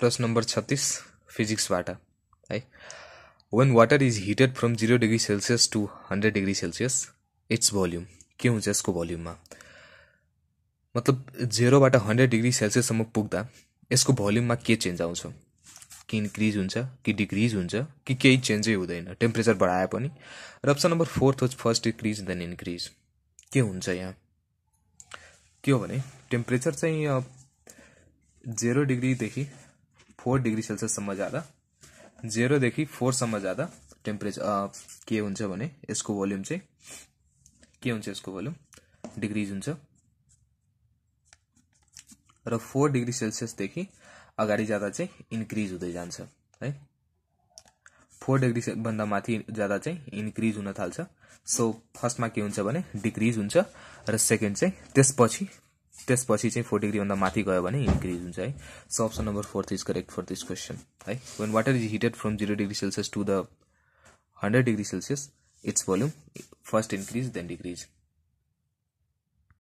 प्रश्न नम्बर छत्तिस फिजिक्सबाट है when water is heated from zero degree Celsius to hundred degree Celsius its volume के हुन्छ यसको भोल्युममा मतलब जेरोबाट हन्ड्रेड डिग्री सेल्सियससम्म पुग्दा यसको भोल्युममा के चेन्ज आउँछ कि इन्क्रिज हुन्छ कि डिक्रिज हुन्छ कि केही चेन्जै हुँदैन टेम्परेचर बढाए पनि र option number fourth was first decrease then increase के हुन्छ यहाँ के हो भने टेम्परेचर चाहिँ जेरो डिग्रीदेखि फोर डिग्री सेल्सियस सम्म जाँदा जेरोदेखि फोरसम्म ज्यादा टेम्परेचर के हुन्छ भने यसको भोल्युम चाहिँ के हुन्छ यसको भोल्युम डिग्रिज हुन्छ र फोर डिग्री सेल्सियसदेखि अगाडि ज्यादा चाहिँ इन्क्रिज हुँदै जान्छ है फोर डिग्री भन्दा माथि ज्यादा चाहिँ इन्क्रिज हुन थाल्छ सो फर्स्टमा के हुन्छ भने डिक्रिज हुन्छ र सेकेन्ड चाहिँ त्यसपछि त्यसपछि चाहिँ फोर डिग्रीभन्दा माथि गयो भने इन्क्रिज हुन्छ है so option number fourth is correct for this question है when water is heated from zero degree Celsius to the hundred degree Celsius its volume first increase then decrease